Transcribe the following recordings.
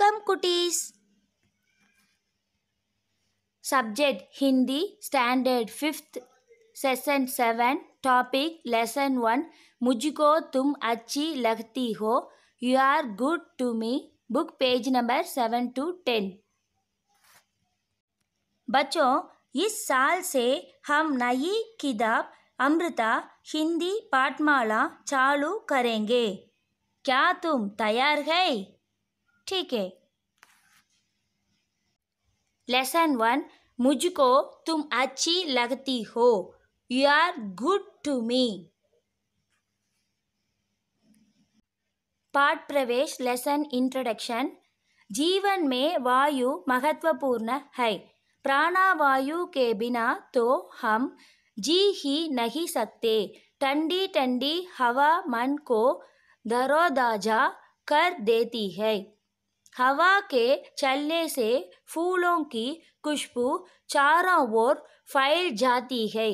Welcome Kutis. Subject Hindi standard fifth session seven topic lesson one मुझको तुम अच्छी लगती हो you are good to me book page number seven to ten बच्चों इस साल से हम नई किताब अमृता हिंदी पाठमाला चालू करेंगे क्या तुम तैयार है ठीक है लेसन वन मुझको तुम अच्छी लगती हो you are good to me पाठ प्रवेश लेसन इंट्रोडक्शन जीवन में वायु महत्वपूर्ण है प्राणावायु के बिना तो हम जी ही नहीं सकते ठंडी ठंडी हवा मन को दरोदाजा कर देती है हवा के चलने से फूलों की खुशबू चारों ओर फैल जाती है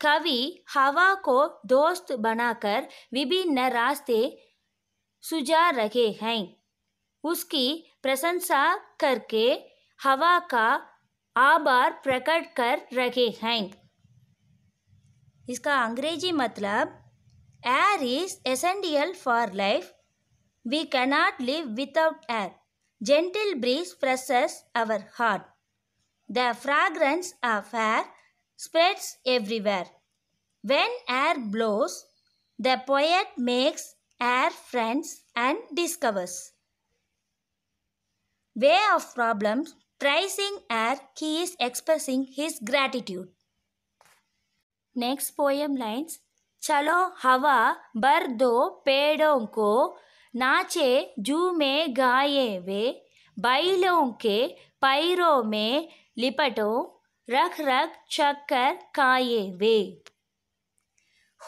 कवि हवा को दोस्त बनाकर विभिन्न रास्ते सुझा रहे हैं उसकी प्रशंसा करके हवा का आभार प्रकट कर रहे हैं इसका अंग्रेजी मतलब air is essential for life we cannot live without air Gentle breeze presses our heart. The fragrance of air spreads everywhere. When air blows, the poet makes air friends and discovers. Way of problems, praising air, he is expressing his gratitude. Next poem lines Chalo hawa bar do pedon ko नाचे जू में गाए वे बैलों के पैरों में लिपटो रख रख चक्कर काए वे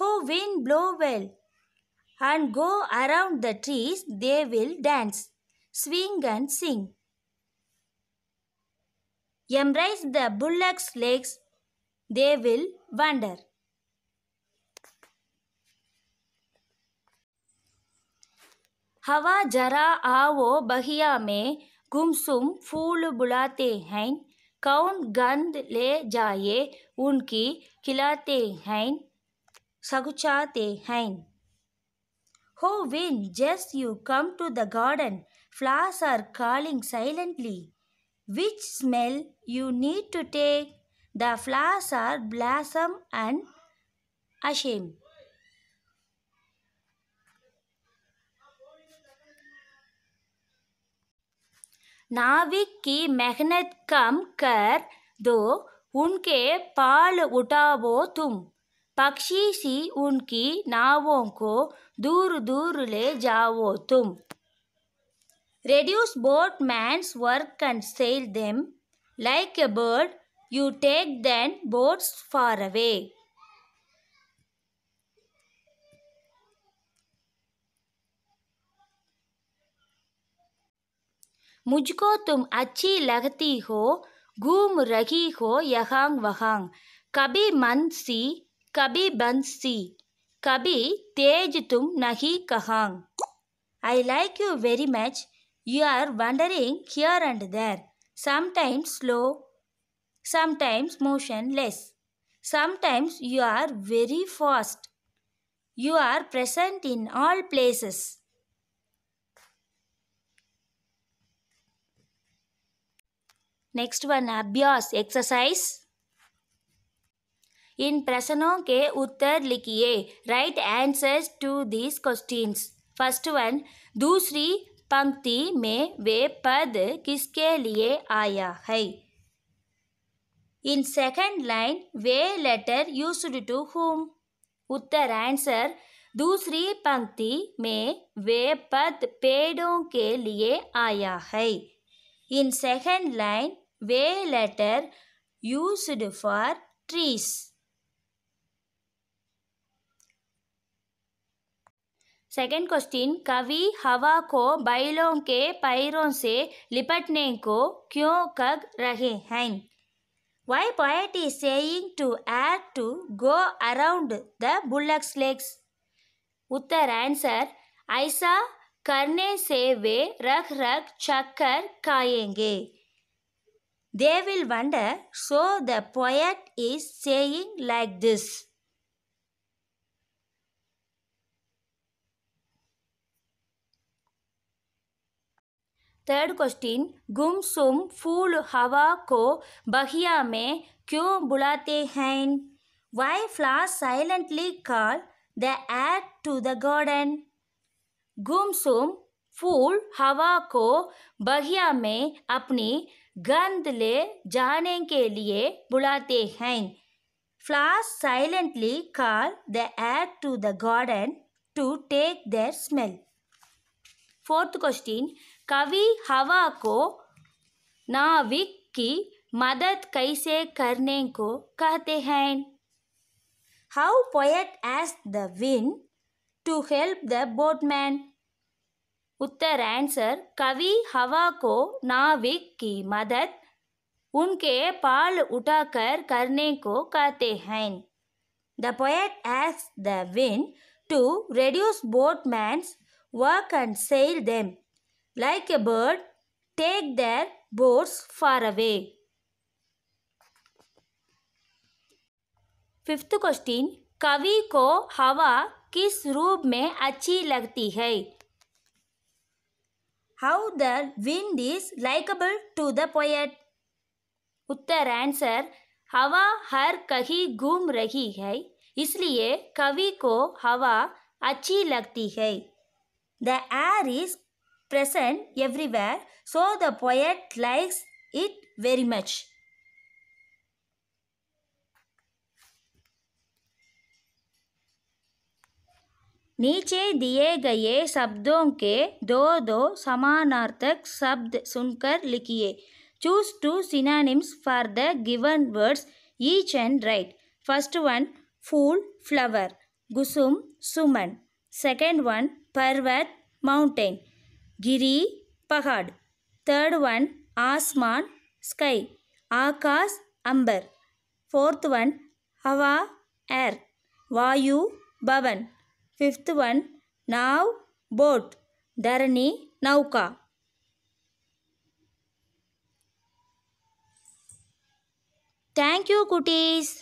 O wind blow well and go around the trees, they will dance, swing and sing. Embrace the bullock's legs, they will wander. हवा जरा आवो बहिया में गुमसुम फूल बुलाते हैं कौन गंद ले जाए उनकी खिलाते हैं सगुचाते हैं O wind just you come to the garden flowers are calling silently which smell you need to take the flowers are blossom and अशेम नाविक की मेहनत कम कर दो उनके पाल उठाओ तुम पक्षी सी उनकी नावों को दूर दूर ले जाओ तुम Reduce boatman's work and sail them. Like a bird, you take then boats far away. मुझको तुम अच्छी लगती हो घूम रही हो यहांग वहांग कभी मन सी कभी बंस सी कभी तेज तुम नहीं कहांग I like you very much you are wandering here and there sometimes slow sometimes motionless sometimes you are very fast you are present in all places next one अभ्यास एक्सरसाइज इन प्रश्नों के उत्तर लिखिए write answers to these questions first one दूसरी पंक्ति में वे पद किसके लिए आया है in second line were later used to whom उत्तर आंसर दूसरी पंक्ति में वे पद पेड़ों के लिए आया है in second line were later used for trees. Second question कवि हवा को बैलों के पैरों से लिपटने को क्यों कग रहे हैं Why poet is saying to air to go around the bullock's legs? उत्तर आंसर ऐसा करने से वे रख रख चक्कर खाएंगे They will wonder, so the poet is saying like this. Third question गुमसुम फूल हवा को बहिया में क्यों बुलाते हैं why flowers silently call the air to the garden गुमसुम फूल हवा को बहिया में अपनी गंध ले जाने के लिए बुलाते हैं flowers silently call the air to the garden to take their smell fourth question कवि हवा को नाविक की मदद कैसे करने को कहते हैं हाउ पोएट एस the wind to help the boatman उत्तर आंसर कवि हवा को नाविक की मदद उनके पाल उठाकर करने को कहते हैं द पोएट एस the wind to reduce boatman's work and sail them like a bird take their boats far away fifth question कवि को हवा किस रूप में अच्छी लगती है how the wind is likable to the poet? uttar answer hawa har kahi ghum rahi hai isliye kavi ko hawa achhi lagti hai the air is present everywhere so the poet likes it very much नीचे दिए गए शब्दों के दो दो समानार्थक शब्द सुनकर लिखिए choose two synonyms for the given words each and write first one फूल फ्लावर गुसुम सुमन सेकेंड वन पर्वत माउंटेन गिरी पहाड़ थर्ड वन आसमान स्काई आकाश अंबर फोर्थ वन हवा एयर वायु भवन फिफ्त वन नाव बोट धरणी नौका थैंक यू कुटीज़